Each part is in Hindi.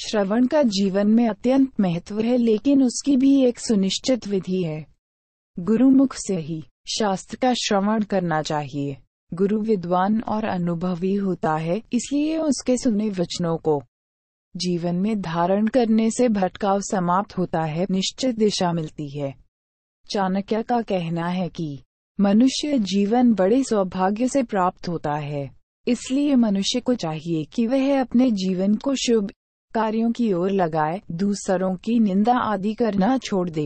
श्रवण का जीवन में अत्यंत महत्व है लेकिन उसकी भी एक सुनिश्चित विधि है गुरुमुख से ही शास्त्र का श्रवण करना चाहिए गुरु विद्वान और अनुभवी होता है इसलिए उसके सुने वचनों को जीवन में धारण करने से भटकाव समाप्त होता है निश्चित दिशा मिलती है चाणक्य का कहना है कि मनुष्य जीवन बड़े सौभाग्य से प्राप्त होता है इसलिए मनुष्य को चाहिए कि वह अपने जीवन को शुभ कार्यों की ओर लगाए दूसरों की निंदा आदि करना छोड़ दे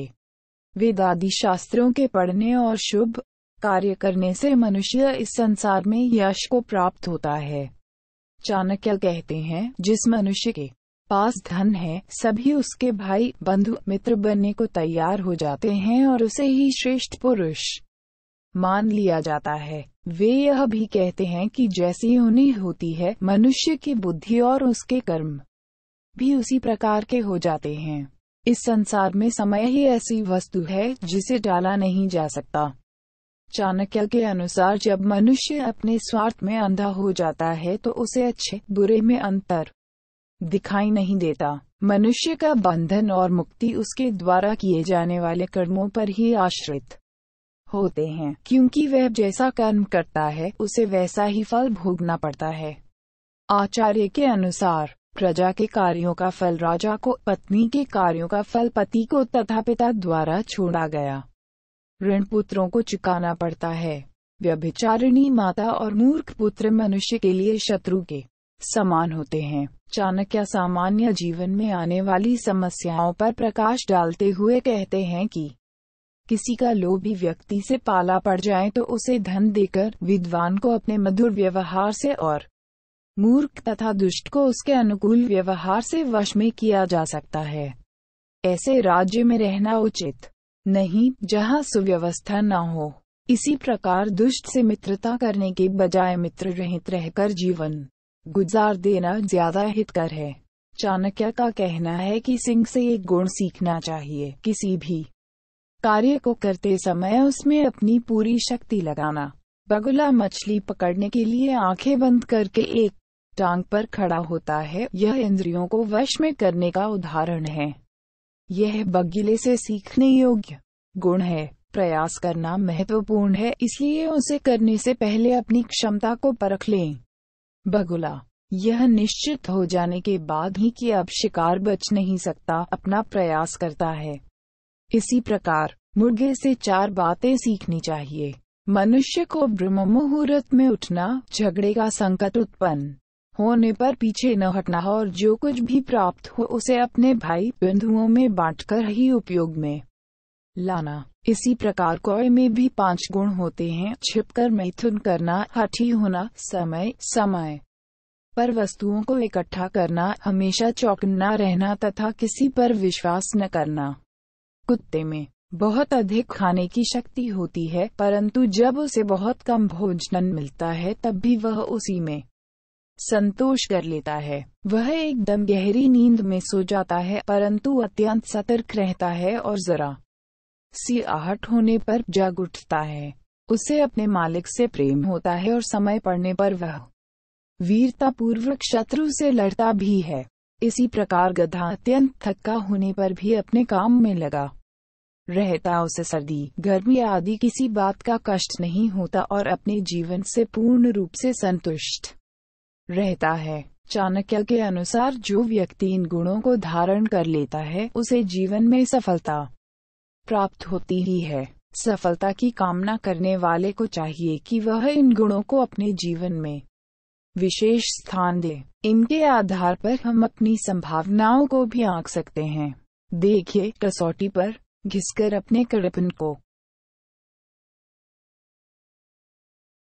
वेद आदि शास्त्रों के पढ़ने और शुभ कार्य करने से मनुष्य इस संसार में यश को प्राप्त होता है चाणक्य कहते हैं जिस मनुष्य के पास धन है सभी उसके भाई बंधु मित्र बनने को तैयार हो जाते हैं और उसे ही श्रेष्ठ पुरुष मान लिया जाता है वे यह भी कहते हैं कि जैसी होनी होती है मनुष्य की बुद्धि और उसके कर्म भी उसी प्रकार के हो जाते हैं इस संसार में समय ही ऐसी वस्तु है जिसे डाला नहीं जा सकता चाणक्य के अनुसार जब मनुष्य अपने स्वार्थ में अंधा हो जाता है तो उसे अच्छे बुरे में अंतर दिखाई नहीं देता मनुष्य का बंधन और मुक्ति उसके द्वारा किए जाने वाले कर्मों पर ही आश्रित होते हैं क्योंकि वह जैसा कर्म करता है उसे वैसा ही फल भोगना पड़ता है आचार्य के अनुसार प्रजा के कार्यों का फल राजा को पत्नी के कार्यों का फल पति को तथा पिता द्वारा छोड़ा गया ऋण पुत्रों को चुकाना पड़ता है व्यभिचारिणी माता और मूर्ख पुत्र मनुष्य के लिए शत्रु के समान होते हैं चाणक्य सामान्य जीवन में आने वाली समस्याओं पर प्रकाश डालते हुए कहते हैं कि किसी का लोभी व्यक्ति से पाला पड़ जाए तो उसे धन देकर विद्वान को अपने मधुर व्यवहार से और मूर्ख तथा दुष्ट को उसके अनुकूल व्यवहार से वश में किया जा सकता है ऐसे राज्य में रहना उचित नहीं जहाँ सुव्यवस्था न हो इसी प्रकार दुष्ट से मित्रता करने के बजाय मित्र रहित रहकर जीवन गुजार देना ज्यादा हितकर है चाणक्य का कहना है कि सिंह से एक गुण सीखना चाहिए किसी भी कार्य को करते समय उसमें अपनी पूरी शक्ति लगाना बगुला मछली पकड़ने के लिए आंखें बंद करके एक टांग पर खड़ा होता है यह इंद्रियों को वश में करने का उदाहरण है यह बगीले से सीखने योग्य गुण है प्रयास करना महत्वपूर्ण है इसलिए उसे करने से पहले अपनी क्षमता को परख लें बगुला यह निश्चित हो जाने के बाद ही कि अब शिकार बच नहीं सकता अपना प्रयास करता है इसी प्रकार मुर्गे से चार बातें सीखनी चाहिए मनुष्य को ब्रह्म मुहूर्त में उठना झगड़े का संकट उत्पन्न होने पर पीछे न हटना और जो कुछ भी प्राप्त हो उसे अपने भाई बंधुओं में बांटकर ही उपयोग में लाना इसी प्रकार कोय में भी पांच गुण होते हैं छिपकर मैथुन करना हठी होना समय समय पर वस्तुओं को इकट्ठा करना हमेशा चौकन्ना रहना तथा किसी पर विश्वास न करना कुत्ते में बहुत अधिक खाने की शक्ति होती है परंतु जब उसे बहुत कम भोजन मिलता है तब भी वह उसी में संतोष कर लेता है वह एकदम गहरी नींद में सो जाता है परंतु अत्यंत सतर्क रहता है और जरा सी आहट होने पर जाग उठता है उसे अपने मालिक से प्रेम होता है और समय पड़ने पर वह वीरता पूर्वक शत्रु से लड़ता भी है इसी प्रकार गधा अत्यंत थका होने पर भी अपने काम में लगा रहता उसे सर्दी गर्मी आदि किसी बात का कष्ट नहीं होता और अपने जीवन से पूर्ण रूप से संतुष्ट रहता है चाणक्य के अनुसार जो व्यक्ति इन गुणों को धारण कर लेता है उसे जीवन में सफलता प्राप्त होती ही है सफलता की कामना करने वाले को चाहिए कि वह इन गुणों को अपने जीवन में विशेष स्थान दे इनके आधार पर हम अपनी संभावनाओं को भी आंक सकते हैं देखिए कसौटी पर घिसकर अपने कड़पन को